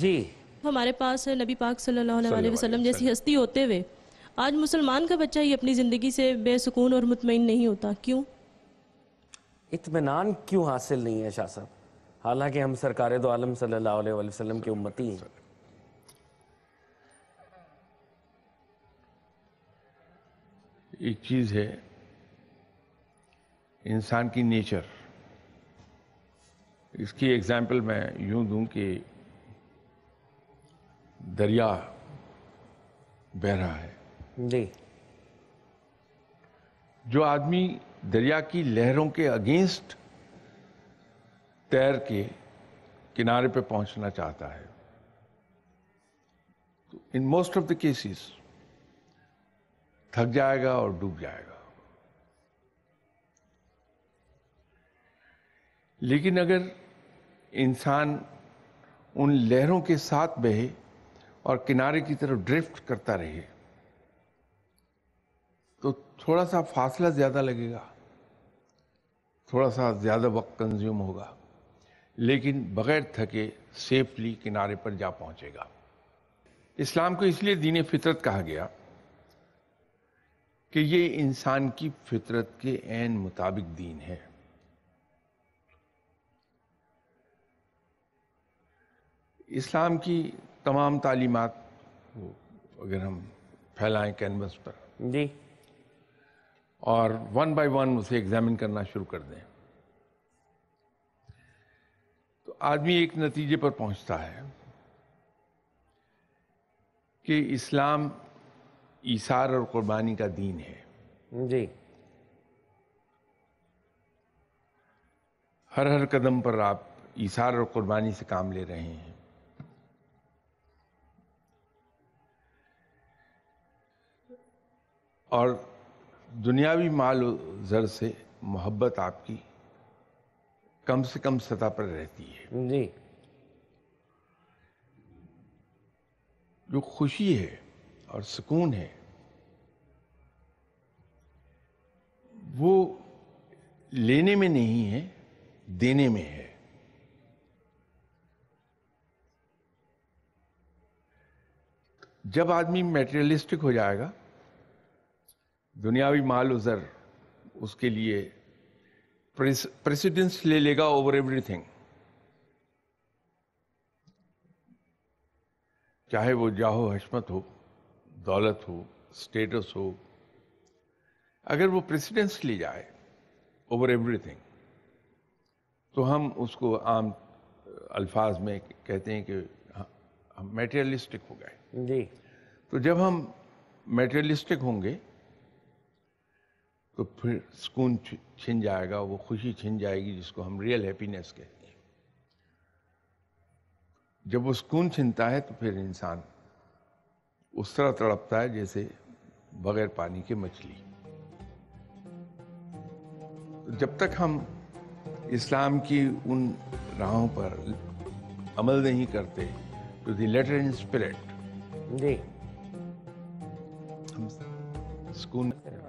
जी हमारे पास नबी पाक सल्लल्लाहु अलैहि वसल्लम जैसी हस्ती होते हुए आज मुसलमान का बच्चा ही अपनी ज़िंदगी से बेसकून और मुतमिन नहीं होता क्यों इतमान क्यों हासिल नहीं है शाह साहब हालांकि हम सरकार दो आलम सल्लल्लाहु अलैहि वसल्लम की उम्मती हैं एक चीज़ है इंसान की नेचर इसकी एग्जाम्पल मैं यूं दूं कि दरिया बह रहा है जी जो आदमी दरिया की लहरों के अगेंस्ट तैर के किनारे पे पहुंचना चाहता है तो in most of the cases थक जाएगा और डूब जाएगा लेकिन अगर इंसान उन लहरों के साथ बहे और किनारे की तरफ ड्रिफ्ट करता रहे तो थोड़ा सा फासला ज़्यादा लगेगा थोड़ा सा ज़्यादा वक्त कंज्यूम होगा लेकिन बगैर थके सेफली किनारे पर जा पहुंचेगा इस्लाम को इसलिए दीन फितरत कहा गया कि ये इंसान की फितरत के एन मुताबिक दीन है इस्लाम की तमाम तालीमत अगर हम फैलाएं कैनवस पर जी और वन बाय वन उसे एग्जामिन करना शुरू कर दें तो आदमी एक नतीजे पर पहुंचता है कि इस्लाम ईसार और कुर्बानी का दीन है जी हर हर कदम पर आप ईसार और कुर्बानी से काम ले रहे हैं और दुनियावी माल ज़र से मोहब्बत आपकी कम से कम सतह पर रहती है जी जो खुशी है और सुकून है वो लेने में नहीं है देने में है जब आदमी मेटेरियलिस्टिक हो जाएगा दुनियावी माल उजर उसके लिए प्रेसिडेंस ले लेगा ओवर एवरीथिंग चाहे वो जाहो हशमत हो दौलत हो स्टेटस हो अगर वो प्रेसिडेंस ले जाए ओवर एवरीथिंग तो हम उसको आम अल्फाज में कहते हैं कि हम मेटेरियलिस्टिक हो गए जी तो जब हम मेटेरियलिस्टिक होंगे तो फिर सुकून छिन जाएगा वो खुशी छिन जाएगी जिसको हम रियल हैप्पीनेस कहते हैं जब वो सुकून छिनता है तो फिर इंसान उस तरह तड़पता है जैसे बगैर पानी के मछली जब तक हम इस्लाम की उन राहों पर अमल नहीं करते to the letter in spirit जी हम सुकून